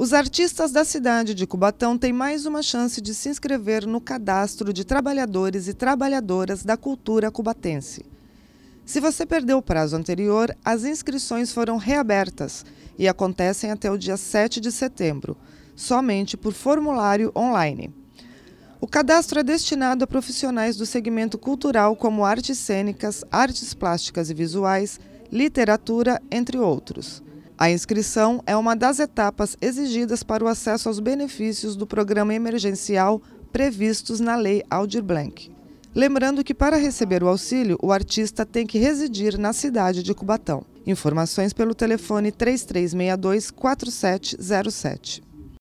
Os artistas da cidade de Cubatão têm mais uma chance de se inscrever no cadastro de trabalhadores e trabalhadoras da cultura cubatense. Se você perdeu o prazo anterior, as inscrições foram reabertas e acontecem até o dia 7 de setembro, somente por formulário online. O cadastro é destinado a profissionais do segmento cultural, como artes cênicas, artes plásticas e visuais, literatura, entre outros. A inscrição é uma das etapas exigidas para o acesso aos benefícios do programa emergencial previstos na Lei Aldir Blanc. Lembrando que para receber o auxílio, o artista tem que residir na cidade de Cubatão. Informações pelo telefone 3362 4707.